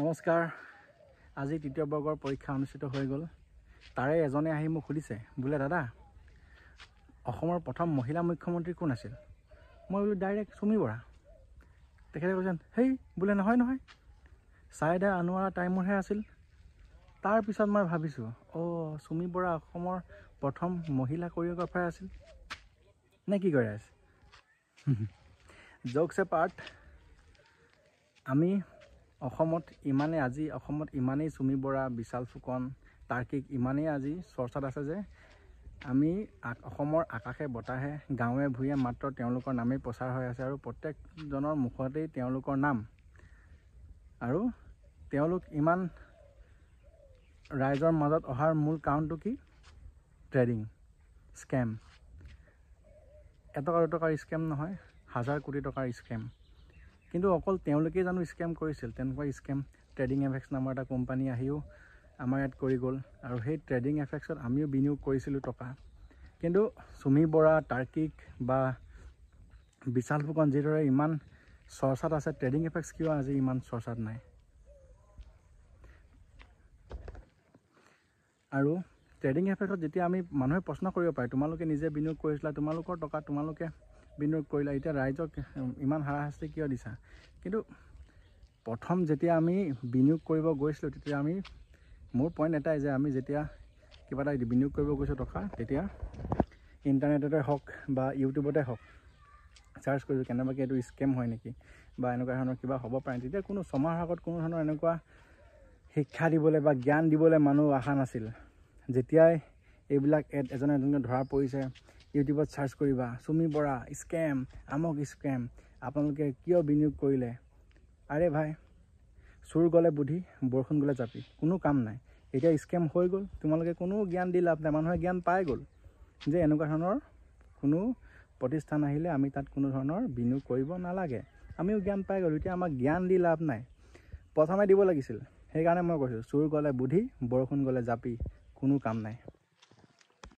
নমস্কাৰ আজি তৃতীয় বৰ্গৰ পৰীক্ষা অনুষ্ঠিত হৈ গ'ল তাৰে এজনে আহি মোক সুধিছে বোলে দাদা অসমৰ প্ৰথম মহিলা মুখ্যমন্ত্ৰী কোন আছিল মই বোলো ডাইৰেক্ট চুমি বৰা তেখেতে কৈছে হেই বোলে নহয় নহয় চাইদা আনোৱাৰা টাইমৰহে আছিল তাৰপিছত মই ভাবিছোঁ অঁ চুমি বৰা অসমৰ প্ৰথম মহিলা কৰিঅগ্ৰাফাৰ আছিল নে কি কৰে আছে জকছ এ পাৰ্ট আমি অসমত ইমানে আজি অসমত ইমানেই চুমি বৰা বিশাল ফুকন তাৰ্কিক ইমানেই আজি চৰ্চাত আছে যে আমি অসমৰ আকাশে বতাহে গাঁৱে ভূঞে মাত্ৰ তেওঁলোকৰ নামেই প্ৰচাৰ হৈ আছে আৰু প্ৰত্যেকজনৰ মুখতেই তেওঁলোকৰ নাম আৰু তেওঁলোক ইমান ৰাইজৰ মাজত অহাৰ মূল কাৰণটো কি ট্ৰেডিং স্কেম এটকা দুটকাৰ স্কেম নহয় হাজাৰ কোটি টকাৰ স্কেম কিন্তু অকল তেওঁলোকেই জানো স্কেম কৰিছিল তেনেকুৱা স্কেম ট্ৰেডিং এফেক্স নামৰ এটা কোম্পানী আহিও আমাৰ ইয়াত কৰি গ'ল আৰু সেই ট্ৰেডিং এফেক্সত আমিও বিনিয়োগ কৰিছিলোঁ টকা কিন্তু চুমি বৰা তাৰ্কিক বা বিশাল ফুকন যিদৰে ইমান চৰ্চাত আছে ট্ৰেডিং এফেক্স কিয় আজি ইমান চৰ্চাত নাই আৰু ট্ৰেডিং এফেক্টত যেতিয়া আমি মানুহে প্ৰশ্ন কৰিব পাৰে তোমালোকে নিজে বিনিয়োগ কৰিছিলা তোমালোকৰ টকা তোমালোকে বিনিয়োগ কৰিলা এতিয়া ৰাইজক ইমান হাৰাশাস্তি কিয় দিছা কিন্তু প্ৰথম যেতিয়া আমি বিনিয়োগ কৰিব গৈছিলোঁ তেতিয়া আমি মোৰ পইণ্ট এটাই যে আমি যেতিয়া কিবা এটা বিনিয়োগ কৰিব গৈছোঁ টকা তেতিয়া ইণ্টাৰনেটতে হওক বা ইউটিউবতে হওক ছাৰ্চ কৰিছোঁ কেনেবাকৈ এইটো স্কেম হয় নেকি বা এনেকুৱা ধৰণৰ কিবা হ'ব পাৰে তেতিয়া কোনো ছমাহৰ আগত কোনো ধৰণৰ এনেকুৱা শিক্ষা দিবলৈ বা জ্ঞান দিবলৈ মানুহ অহা নাছিল যেতিয়াই এইবিলাক এজনে এজনকৈ ধৰা পৰিছে ইউটিউবত চাৰ্চ কৰিবা চুমি বৰা স্কেম আমক স্কেম আপোনালোকে কিয় বিনিয়োগ কৰিলে আৰে ভাই চোৰ গ'লে বুদ্ধি বৰষুণ গ'লে জাপি কোনো কাম নাই এতিয়া স্কেম হৈ গ'ল তোমালোকে কোনো জ্ঞান দি লাভ নাই মানুহে জ্ঞান পাই গ'ল যে এনেকুৱা ধৰণৰ কোনো প্ৰতিষ্ঠান আহিলে আমি তাত কোনো ধৰণৰ বিনিয়োগ কৰিব নালাগে আমিও জ্ঞান পাই গ'লোঁ এতিয়া আমাক জ্ঞান দি লাভ নাই প্ৰথমে দিব লাগিছিল সেইকাৰণে মই কৈছোঁ চোৰ গ'লে বুধি বৰষুণ গ'লে জাপি কোনো কাম নাই